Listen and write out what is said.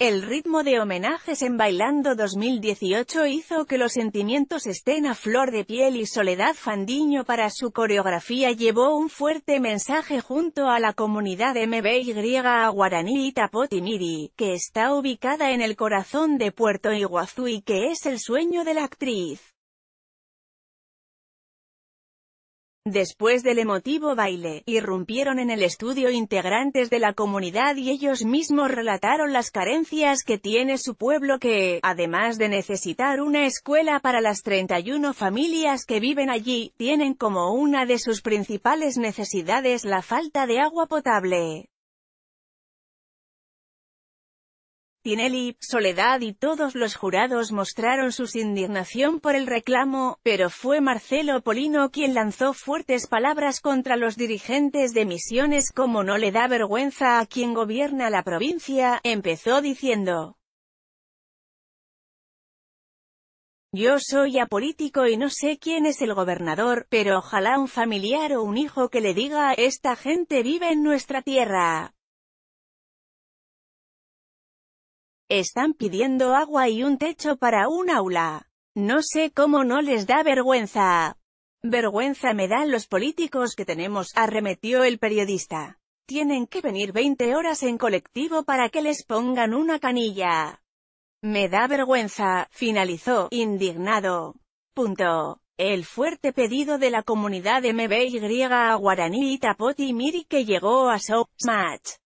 El ritmo de homenajes en Bailando 2018 hizo que los sentimientos estén a flor de piel y Soledad Fandiño para su coreografía llevó un fuerte mensaje junto a la comunidad MBY a Guaraní y Tapotimiri, que está ubicada en el corazón de Puerto Iguazú y que es el sueño de la actriz. Después del emotivo baile, irrumpieron en el estudio integrantes de la comunidad y ellos mismos relataron las carencias que tiene su pueblo que, además de necesitar una escuela para las 31 familias que viven allí, tienen como una de sus principales necesidades la falta de agua potable. Tinelli, Soledad y todos los jurados mostraron su indignación por el reclamo, pero fue Marcelo Polino quien lanzó fuertes palabras contra los dirigentes de Misiones como no le da vergüenza a quien gobierna la provincia, empezó diciendo. Yo soy apolítico y no sé quién es el gobernador, pero ojalá un familiar o un hijo que le diga, esta gente vive en nuestra tierra. Están pidiendo agua y un techo para un aula. No sé cómo no les da vergüenza. Vergüenza me dan los políticos que tenemos, arremetió el periodista. Tienen que venir 20 horas en colectivo para que les pongan una canilla. Me da vergüenza, finalizó, indignado. Punto. El fuerte pedido de la comunidad MBY a Guaraní y Tapoti Miri que llegó a Match.